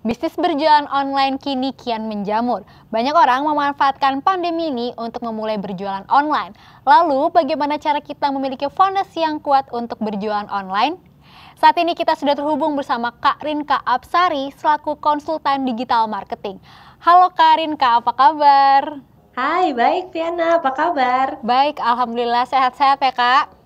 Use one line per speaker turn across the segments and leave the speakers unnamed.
Bisnis berjualan online kini kian menjamur. Banyak orang memanfaatkan pandemi ini untuk memulai berjualan online. Lalu, bagaimana cara kita memiliki fondasi yang kuat untuk berjualan online? Saat ini kita sudah terhubung bersama Kak Rinka Absari selaku konsultan digital marketing. Halo Kak Rinka, apa kabar? Hai, baik Viana, apa kabar? Baik, Alhamdulillah sehat-sehat ya Kak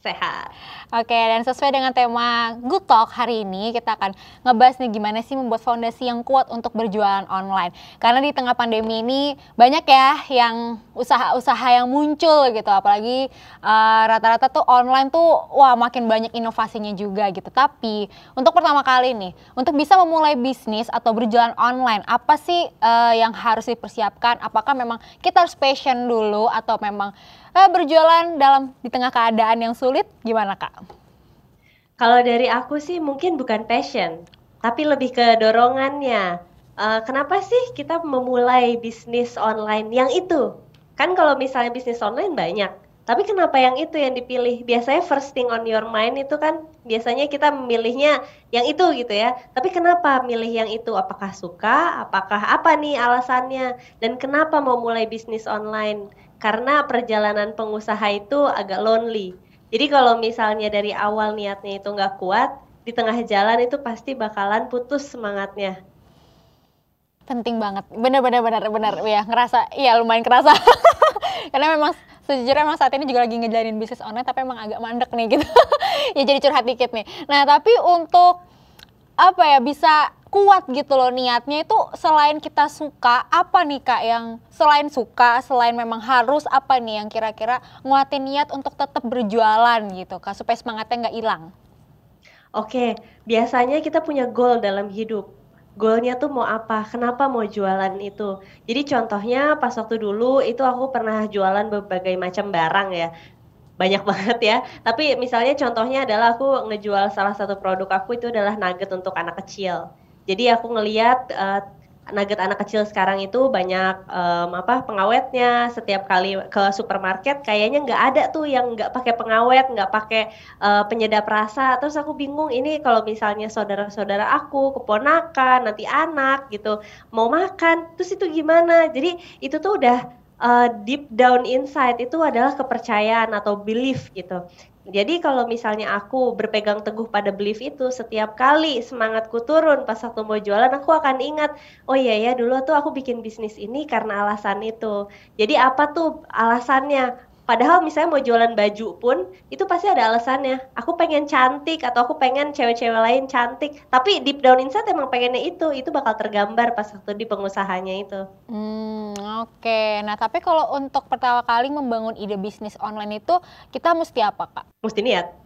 sehat. Oke, dan sesuai dengan tema Good Talk hari ini kita akan ngebahas nih gimana sih membuat fondasi yang kuat untuk berjualan online. Karena di tengah pandemi ini banyak ya yang usaha-usaha yang muncul gitu, apalagi eh, rata-rata uh, tuh online tuh wah makin banyak inovasinya juga gitu. Tapi untuk pertama kali nih, untuk bisa memulai bisnis atau berjualan online, apa sih uh, yang harus dipersiapkan? Apakah memang kita harus passion dulu atau memang Eh, berjualan dalam di tengah keadaan yang sulit gimana kak?
Kalau dari aku sih mungkin bukan passion, tapi lebih ke dorongannya. Uh, kenapa sih kita memulai bisnis online yang itu? Kan kalau misalnya bisnis online banyak, tapi kenapa yang itu yang dipilih? Biasanya first thing on your mind itu kan biasanya kita memilihnya yang itu gitu ya. Tapi kenapa milih yang itu? Apakah suka? Apakah apa nih alasannya? Dan kenapa mau mulai bisnis online? karena perjalanan pengusaha itu agak lonely. Jadi kalau misalnya dari awal niatnya itu nggak kuat, di tengah jalan itu pasti bakalan putus semangatnya.
Penting banget, benar-benar benar-benar ya ngerasa, iya lumayan kerasa. Karena memang sejujurnya memang saat ini juga lagi ngejalanin bisnis online tapi emang agak mandek nih gitu. ya jadi curhat dikit nih. Nah tapi untuk apa ya bisa kuat gitu loh niatnya itu selain kita suka apa nih kak yang selain suka selain memang harus apa nih yang kira-kira nguatin niat untuk tetap berjualan gitu kak supaya semangatnya nggak hilang.
Oke, biasanya kita punya goal dalam hidup. Goalnya tuh mau apa? Kenapa mau jualan itu? Jadi contohnya pas waktu dulu itu aku pernah jualan berbagai macam barang ya banyak banget ya. Tapi misalnya contohnya adalah aku ngejual salah satu produk aku itu adalah nugget untuk anak kecil. Jadi aku ngelihat uh, eh, nugget anak kecil sekarang itu banyak um, apa pengawetnya setiap kali ke supermarket kayaknya nggak ada tuh yang nggak pakai pengawet nggak pakai uh, penyedap rasa terus aku bingung ini kalau misalnya saudara-saudara aku keponakan nanti anak gitu mau makan terus itu gimana jadi itu tuh udah uh, deep down inside itu adalah kepercayaan atau belief gitu. Jadi kalau misalnya aku berpegang teguh pada belief itu, setiap kali semangatku turun pas aku mau jualan, aku akan ingat, oh iya ya dulu tuh aku bikin bisnis ini karena alasan itu. Jadi apa tuh alasannya? Padahal misalnya mau jualan baju pun itu pasti ada alasannya. Aku pengen cantik atau aku pengen cewek-cewek lain cantik. Tapi deep down inside emang pengennya itu. Itu bakal tergambar pas waktu di pengusahanya itu.
Hmm, oke. Okay. Nah, tapi kalau untuk pertama kali membangun ide bisnis online itu kita mesti apa, Kak? Mesti niat.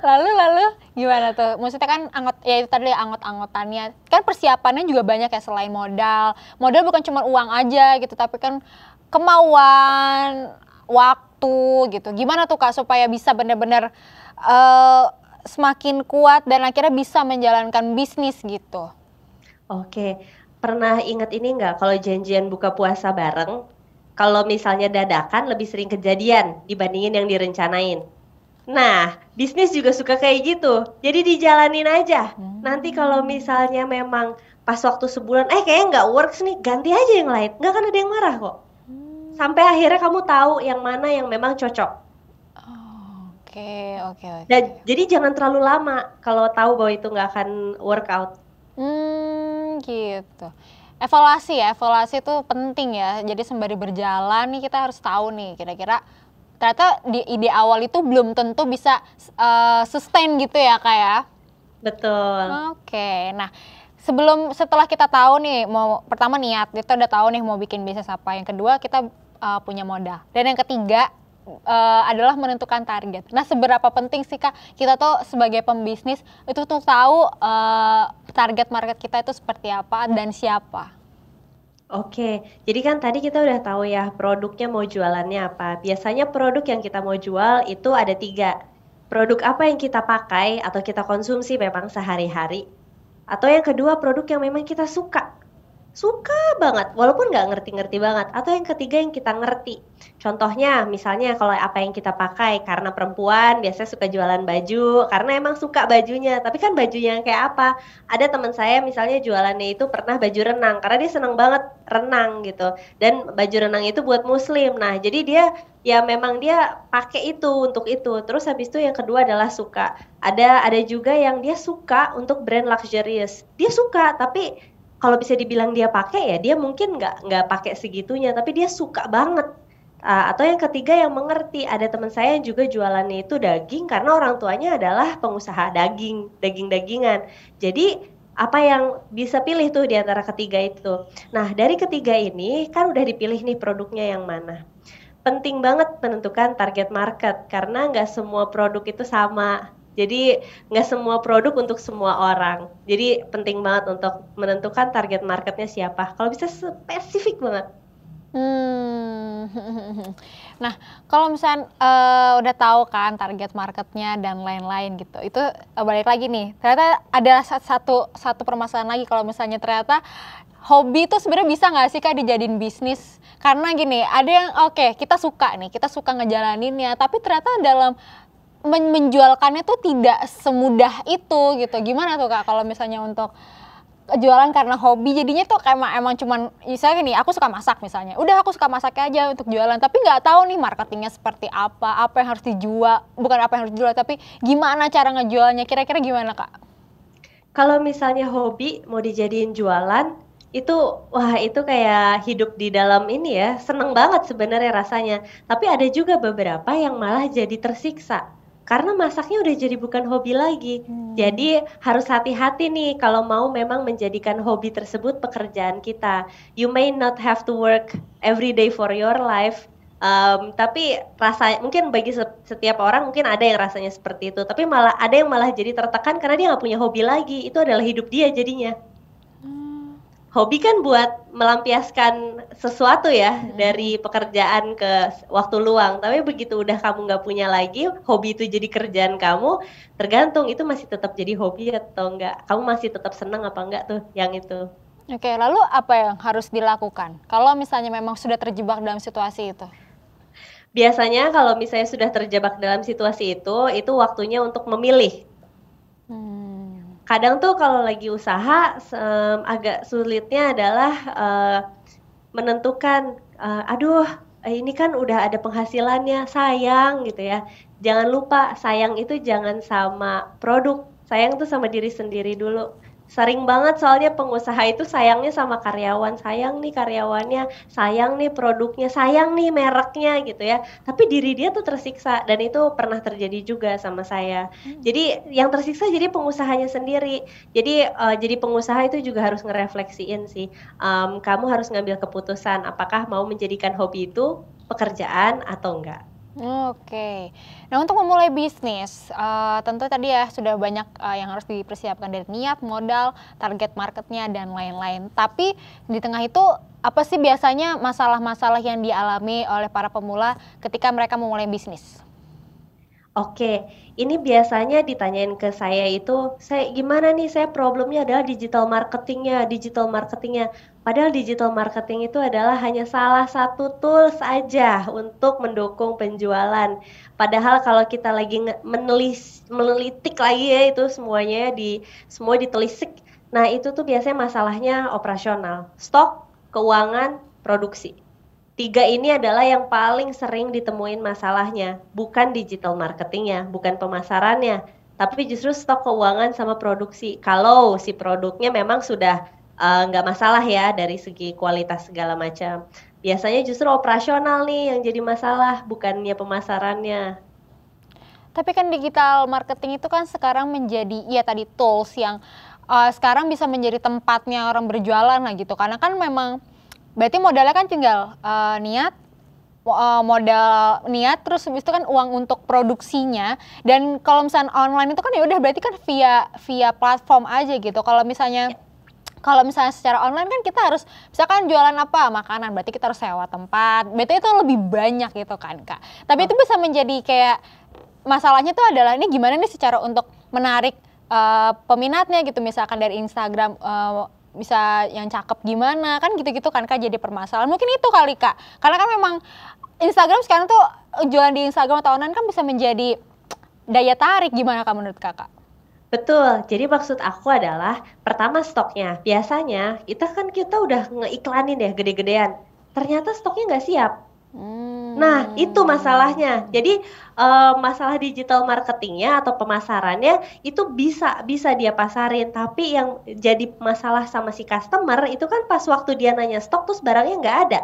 lalu lalu gimana tuh? Maksudnya kan angot ya itu tadi angot-angotannya. Kan persiapannya juga banyak ya selain modal. Modal bukan cuma uang aja gitu, tapi kan kemauan, waktu gitu. Gimana tuh Kak supaya bisa benar-benar uh, semakin kuat dan akhirnya bisa menjalankan bisnis gitu?
Oke, pernah ingat ini enggak kalau janjian buka puasa bareng? Kalau misalnya dadakan lebih sering kejadian dibandingin yang direncanain. Nah, bisnis juga suka kayak gitu. Jadi dijalanin aja. Nanti kalau hmm. misalnya memang pas waktu sebulan, eh kayaknya nggak works nih, ganti aja yang lain. Nggak akan ada yang marah kok sampai akhirnya kamu tahu yang mana yang memang cocok.
Oke, oke,
oke. jadi jangan terlalu lama kalau tahu bahwa itu nggak akan workout.
Hmm, gitu. Evaluasi ya, evaluasi itu penting ya. Jadi sembari berjalan nih kita harus tahu nih kira-kira ternyata di ide awal itu belum tentu bisa uh, sustain gitu ya, Kak ya. Betul. Oke. Nah, sebelum setelah kita tahu nih mau pertama niat kita udah tahu nih mau bikin bisnis apa yang kedua kita uh, punya modal. Dan yang ketiga uh, adalah menentukan target. Nah, seberapa penting sih kak kita tuh sebagai pembisnis itu tuh tahu uh, target market kita itu seperti apa dan siapa?
Oke, jadi kan tadi kita udah tahu ya produknya mau jualannya apa. Biasanya produk yang kita mau jual itu ada tiga. Produk apa yang kita pakai atau kita konsumsi memang sehari-hari. Atau yang kedua produk yang memang kita suka suka banget walaupun nggak ngerti-ngerti banget atau yang ketiga yang kita ngerti contohnya misalnya kalau apa yang kita pakai karena perempuan biasanya suka jualan baju karena emang suka bajunya tapi kan bajunya kayak apa ada teman saya misalnya jualannya itu pernah baju renang karena dia seneng banget renang gitu dan baju renang itu buat muslim nah jadi dia ya memang dia pakai itu untuk itu terus habis itu yang kedua adalah suka ada ada juga yang dia suka untuk brand luxurious dia suka tapi kalau bisa dibilang dia pakai ya dia mungkin nggak nggak pakai segitunya tapi dia suka banget Uh, atau yang ketiga yang mengerti ada teman saya yang juga jualannya itu daging karena orang tuanya adalah pengusaha daging daging dagingan jadi apa yang bisa pilih tuh di antara ketiga itu nah dari ketiga ini kan udah dipilih nih produknya yang mana penting banget menentukan target market karena nggak semua produk itu sama jadi nggak semua produk untuk semua orang. Jadi penting banget untuk menentukan target marketnya siapa. Kalau bisa
spesifik banget. Hmm. Nah, kalau misalnya uh, udah tahu kan target marketnya dan lain-lain gitu, itu uh, balik lagi nih. Ternyata ada satu satu permasalahan lagi kalau misalnya ternyata hobi itu sebenarnya bisa nggak sih kak dijadiin bisnis? Karena gini, ada yang oke okay, kita suka nih, kita suka ngejalaninnya, tapi ternyata dalam men menjualkannya tuh tidak semudah itu gitu. Gimana tuh Kak kalau misalnya untuk jualan karena hobi jadinya tuh emang emang cuman misalnya nih aku suka masak misalnya udah aku suka masak aja untuk jualan tapi nggak tahu nih marketingnya seperti apa apa yang harus dijual bukan apa yang harus dijual tapi gimana cara ngejualnya kira-kira gimana kak
kalau misalnya hobi mau dijadiin jualan itu wah itu kayak hidup di dalam ini ya seneng banget sebenarnya rasanya tapi ada juga beberapa yang malah jadi tersiksa karena masaknya udah jadi bukan hobi lagi. Hmm. Jadi harus hati-hati nih kalau mau memang menjadikan hobi tersebut pekerjaan kita. You may not have to work every day for your life. Um, tapi rasa mungkin bagi setiap orang mungkin ada yang rasanya seperti itu tapi malah ada yang malah jadi tertekan karena dia nggak punya hobi lagi itu adalah hidup dia jadinya hobi kan buat melampiaskan sesuatu ya hmm. dari pekerjaan ke waktu luang. Tapi begitu udah kamu nggak punya lagi, hobi itu jadi kerjaan kamu. Tergantung itu masih tetap jadi hobi atau enggak. Kamu masih tetap senang apa enggak tuh yang itu.
Oke, lalu apa yang harus dilakukan kalau misalnya memang sudah terjebak dalam situasi itu?
Biasanya kalau misalnya sudah terjebak dalam situasi itu, itu waktunya untuk memilih kadang tuh kalau lagi usaha um, agak sulitnya adalah uh, menentukan uh, aduh eh, ini kan udah ada penghasilannya sayang gitu ya jangan lupa sayang itu jangan sama produk sayang tuh sama diri sendiri dulu sering banget soalnya pengusaha itu sayangnya sama karyawan sayang nih karyawannya sayang nih produknya sayang nih mereknya gitu ya tapi diri dia tuh tersiksa dan itu pernah terjadi juga sama saya hmm. jadi yang tersiksa jadi pengusahanya sendiri jadi uh, jadi pengusaha itu juga harus ngerefleksiin sih um, kamu harus ngambil keputusan apakah mau menjadikan hobi itu pekerjaan atau enggak
Oke, nah untuk memulai bisnis, uh, tentu tadi ya sudah banyak uh, yang harus dipersiapkan dari niat, modal, target marketnya dan lain-lain. Tapi di tengah itu apa sih biasanya masalah-masalah yang dialami oleh para pemula ketika mereka memulai bisnis?
Oke, ini biasanya ditanyain ke saya itu, saya gimana nih saya problemnya adalah digital marketingnya, digital marketingnya. Padahal digital marketing itu adalah hanya salah satu tools saja untuk mendukung penjualan. Padahal kalau kita lagi menelis, menelitik lagi ya itu semuanya di semua ditelisik. Nah itu tuh biasanya masalahnya operasional, stok, keuangan, produksi. Tiga ini adalah yang paling sering ditemuin masalahnya, bukan digital marketingnya, bukan pemasarannya, tapi justru stok keuangan sama produksi. Kalau si produknya memang sudah Eh, nggak uh, masalah ya dari segi kualitas segala macam. Biasanya justru operasional nih yang jadi masalah, bukannya pemasarannya.
Tapi kan digital marketing itu kan sekarang menjadi ya tadi tools yang uh, sekarang bisa menjadi tempatnya orang berjualan lah gitu. Karena kan memang berarti modalnya kan tinggal uh, niat uh, modal niat terus itu kan uang untuk produksinya dan kalau misalnya online itu kan ya udah berarti kan via via platform aja gitu. Kalau misalnya ya kalau misalnya secara online kan kita harus misalkan jualan apa makanan berarti kita harus sewa tempat berarti itu lebih banyak gitu kan kak tapi oh. itu bisa menjadi kayak masalahnya tuh adalah ini gimana nih secara untuk menarik uh, peminatnya gitu misalkan dari Instagram uh, bisa yang cakep gimana kan gitu-gitu kan kak jadi permasalahan mungkin itu kali kak karena kan memang Instagram sekarang tuh jualan di Instagram tahunan kan bisa menjadi daya tarik gimana kak menurut kakak?
Betul. Jadi maksud aku adalah pertama stoknya. Biasanya kita kan kita udah ngeiklanin deh gede-gedean. Ternyata stoknya nggak siap. Hmm. Nah itu hmm. masalahnya. Jadi uh, masalah digital marketingnya atau pemasarannya itu bisa bisa dia pasarin. Tapi yang jadi masalah sama si customer itu kan pas waktu dia nanya stok terus barangnya nggak ada.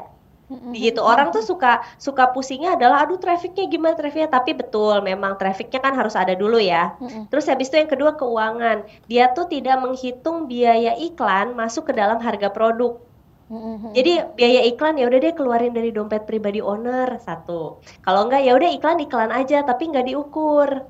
Begitu orang tuh suka suka pusingnya adalah aduh trafficnya gimana trafficnya tapi betul memang trafficnya kan harus ada dulu ya. Terus habis itu yang kedua keuangan dia tuh tidak menghitung biaya iklan masuk ke dalam harga produk. Jadi biaya iklan ya udah deh keluarin dari dompet pribadi owner satu. Kalau enggak ya udah iklan iklan aja tapi nggak diukur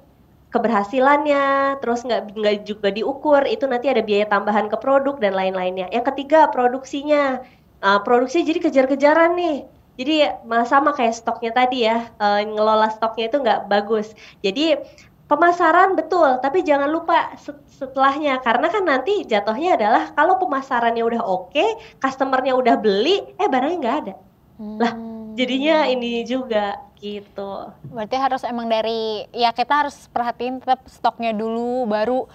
keberhasilannya, terus nggak nggak juga diukur itu nanti ada biaya tambahan ke produk dan lain-lainnya. Yang ketiga produksinya uh, produksi jadi kejar-kejaran nih. Jadi eh, sama kayak stoknya tadi ya, uh, ngelola stoknya itu nggak bagus. Jadi pemasaran betul, tapi jangan lupa setelahnya karena kan nanti jatuhnya adalah kalau pemasarannya udah oke, okay, customernya udah beli, eh barangnya nggak
ada. Hmm. Lah
jadinya ini juga gitu.
Berarti harus emang dari ya kita harus perhatiin tetap stoknya dulu baru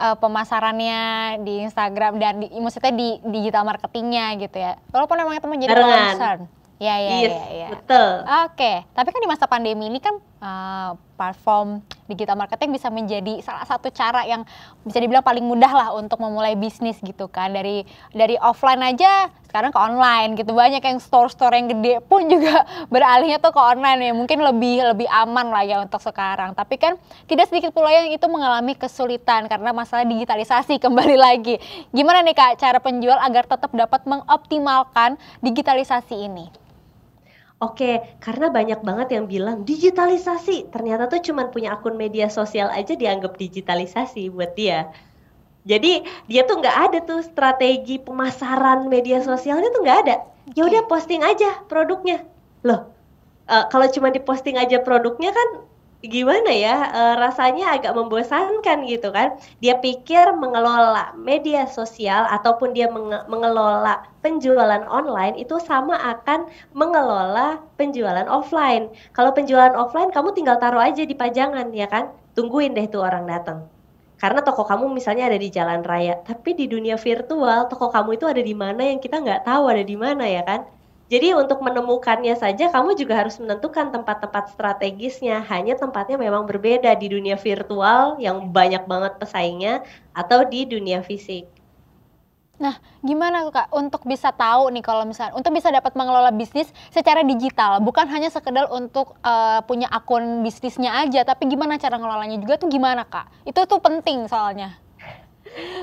uh, pemasarannya di Instagram dan di maksudnya di digital marketingnya gitu ya. Walaupun emang itu menjadi concern. Ya, ya, yes, ya, ya. Iya. Betul. Oke, okay. tapi kan di masa pandemi ini kan uh, platform digital marketing bisa menjadi salah satu cara yang bisa dibilang paling mudah lah untuk memulai bisnis gitu kan dari dari offline aja sekarang ke online gitu banyak yang store-store yang gede pun juga beralihnya tuh ke online ya mungkin lebih lebih aman lah ya untuk sekarang tapi kan tidak sedikit pula yang itu mengalami kesulitan karena masalah digitalisasi kembali lagi gimana nih kak cara penjual agar tetap dapat mengoptimalkan digitalisasi ini
Oke, karena banyak banget yang bilang digitalisasi. Ternyata tuh cuman punya akun media sosial aja dianggap digitalisasi buat dia. Jadi dia tuh nggak ada tuh strategi pemasaran media sosialnya tuh nggak ada. Ya udah posting aja produknya. Loh, uh, kalau cuma diposting aja produknya kan gimana ya e, rasanya agak membosankan gitu kan dia pikir mengelola media sosial ataupun dia menge mengelola penjualan online itu sama akan mengelola penjualan offline kalau penjualan offline kamu tinggal taruh aja di pajangan ya kan tungguin deh tuh orang datang karena toko kamu misalnya ada di jalan raya tapi di dunia virtual toko kamu itu ada di mana yang kita nggak tahu ada di mana ya kan jadi untuk menemukannya saja kamu juga harus menentukan tempat-tempat strategisnya. Hanya tempatnya memang berbeda di dunia virtual yang banyak banget pesaingnya atau di dunia fisik.
Nah, gimana Kak untuk bisa tahu nih kalau misalnya untuk bisa dapat mengelola bisnis secara digital, bukan hanya sekedar untuk uh, punya akun bisnisnya aja, tapi gimana cara ngelolanya juga tuh gimana Kak? Itu tuh penting soalnya.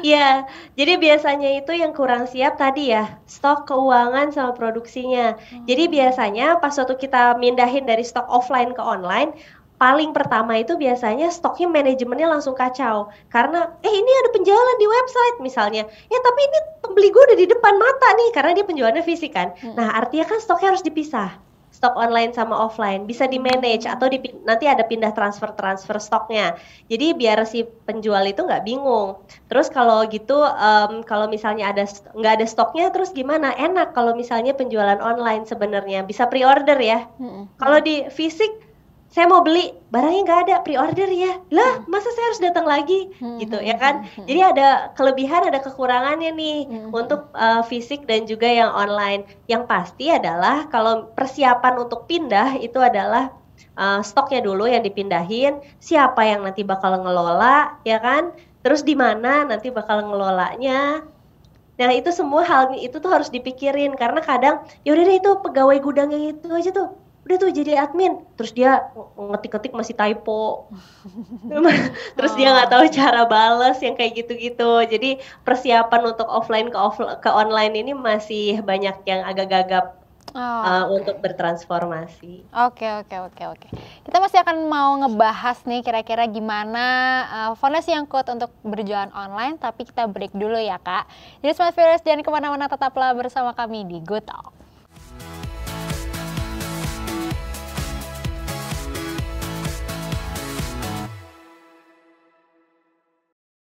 Iya,
jadi biasanya itu yang kurang siap tadi ya, stok keuangan sama produksinya. Hmm. Jadi biasanya pas waktu kita mindahin dari stok offline ke online, paling pertama itu biasanya stoknya manajemennya langsung kacau karena eh ini ada penjualan di website misalnya ya tapi ini pembeli gue udah di depan mata nih karena dia penjualannya fisik kan hmm. nah artinya kan stoknya harus dipisah stok online sama offline bisa di manage atau dipin- nanti ada pindah transfer transfer stoknya jadi biar si penjual itu nggak bingung terus kalau gitu um, kalau misalnya ada nggak ada stoknya terus gimana enak kalau misalnya penjualan online sebenarnya bisa pre order ya mm kalau di fisik saya mau beli barangnya nggak ada pre-order ya lah hmm. masa saya harus datang lagi hmm, gitu hmm, ya kan jadi ada kelebihan ada kekurangannya nih untuk uh, fisik dan juga yang online yang pasti adalah kalau persiapan untuk pindah itu adalah uh, stoknya dulu yang dipindahin siapa yang nanti bakal ngelola ya kan terus di mana nanti bakal ngelolanya Nah itu semua hal itu tuh harus dipikirin karena kadang yaudah deh itu pegawai gudang yang itu aja tuh udah tuh jadi admin terus dia ngetik-ngetik masih typo terus dia nggak tahu cara balas yang kayak gitu-gitu jadi persiapan untuk offline ke offline ke online ini masih banyak yang agak gagap Oh, uh, eh, okay. untuk bertransformasi.
Oke okay, oke okay, oke okay, oke. Okay. Kita masih akan mau ngebahas nih kira-kira gimana uh, fondasi yang kuat untuk berjualan online. Tapi kita break dulu ya kak. Jadi Smart Virus jangan kemana-mana tetaplah bersama kami di Good Talk.